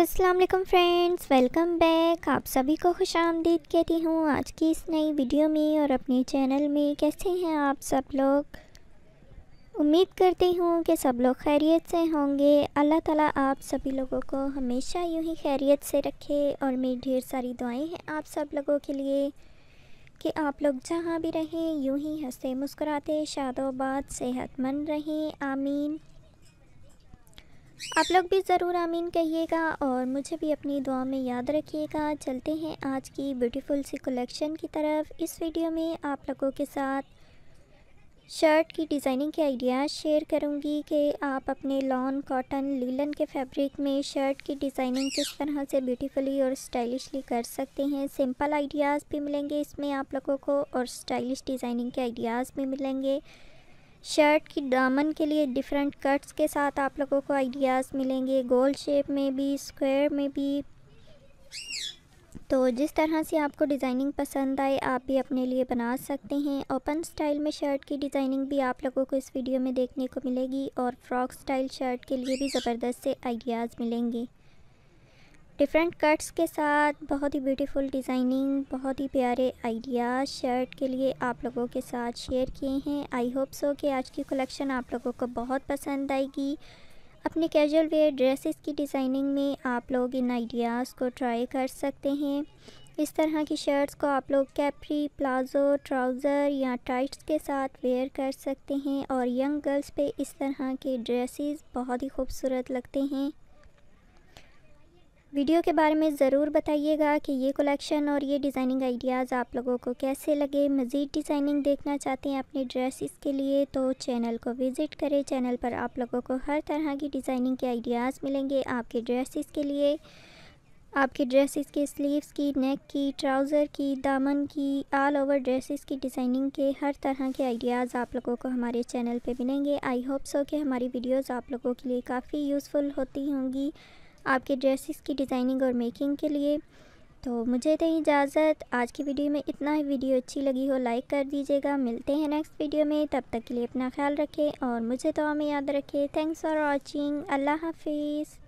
Aslam friends welcome back आप सभी को खुश आमदीद कहती हूँ आज की इस नई वीडियो में और अपने चैनल में कैसे हैं आप सब लोग उम्मीद करती हूँ कि सब लोग खैरियत से होंगे अल्लाह ताला आप सभी लोगों को हमेशा यूं ही खैरियत से रखे और मेरी ढेर सारी दुआएं हैं आप सब लोगों के लिए कि आप लोग जहाँ भी रहें यूँ ही हंसते मुस्कुराते शादोबाद सेहतमंद रहें आमीन आप लोग भी ज़रूर आमीन कहिएगा और मुझे भी अपनी दुआ में याद रखिएगा चलते हैं आज की ब्यूटीफुल सी कलेक्शन की तरफ इस वीडियो में आप लोगों के साथ शर्ट की डिज़ाइनिंग के आइडियाज़ शेयर करूंगी कि आप अपने लॉन कॉटन लीलन के फैब्रिक में शर्ट की डिज़ाइनिंग किस तरह से ब्यूटीफुली और स्टाइलिशली कर सकते हैं सिंपल आइडियाज़ भी मिलेंगे इसमें आप लोगों को और स्टाइलिश डिज़ाइनिंग के आइडियाज़ भी मिलेंगे शर्ट की दामन के लिए डिफरेंट कट्स के साथ आप लोगों को आइडियाज़ मिलेंगे गोल शेप में भी स्क्वायर में भी तो जिस तरह से आपको डिज़ाइनिंग पसंद आए आप भी अपने लिए बना सकते हैं ओपन स्टाइल में शर्ट की डिज़ाइनिंग भी आप लोगों को इस वीडियो में देखने को मिलेगी और फ्रॉक स्टाइल शर्ट के लिए भी ज़बरदस्त से आइडियाज़ मिलेंगे डिफरेंट कट्स के साथ बहुत ही ब्यूटीफुल डिज़ाइनिंग बहुत ही प्यारे आइडियाज़ शर्ट के लिए आप लोगों के साथ शेयर किए हैं आई होप सो कि आज की कलेक्शन आप लोगों को बहुत पसंद आएगी अपने कैजुअल वेयर ड्रेसेस की डिज़ाइनिंग में आप लोग इन आइडियाज़ को ट्राई कर सकते हैं इस तरह की शर्ट्स को आप लोग कैपरी प्लाजो ट्राउज़र या टाइट्स के साथ वेयर कर सकते हैं और यंग गर्ल्स पे इस तरह के ड्रेसेस बहुत ही खूबसूरत लगते हैं वीडियो के बारे में ज़रूर बताइएगा कि ये कलेक्शन और ये डिज़ाइनिंग आइडियाज़ आप लोगों को कैसे लगे मज़ीद डिज़ाइनिंग देखना चाहते हैं अपने ड्रेसिस के लिए तो चैनल को विज़िट करें चैनल पर आप लोगों को हर तरह की डिज़ाइनिंग के आइडियाज़ मिलेंगे आपके ड्रेसिस के लिए आपके ड्रेसिस के स्लीव्स की नेक की ट्राउज़र की दामन की ऑल ओवर ड्रेसिस की डिज़ाइनिंग के हर तरह के आइडियाज़ आप लोगों को हमारे चैनल पर मिलेंगे आई होप सो कि हमारी वीडियोज़ आप लोगों के लिए काफ़ी यूज़फुल होती होंगी आपके ड्रेसेस की डिज़ाइनिंग और मेकिंग के लिए तो मुझे दें इजाज़त आज की वीडियो में इतना ही वीडियो अच्छी लगी हो लाइक कर दीजिएगा मिलते हैं नेक्स्ट वीडियो में तब तक के लिए अपना ख्याल रखें और मुझे तो हमें याद रखें थैंक्स फॉर वॉचिंग अल्लाह हाफिज़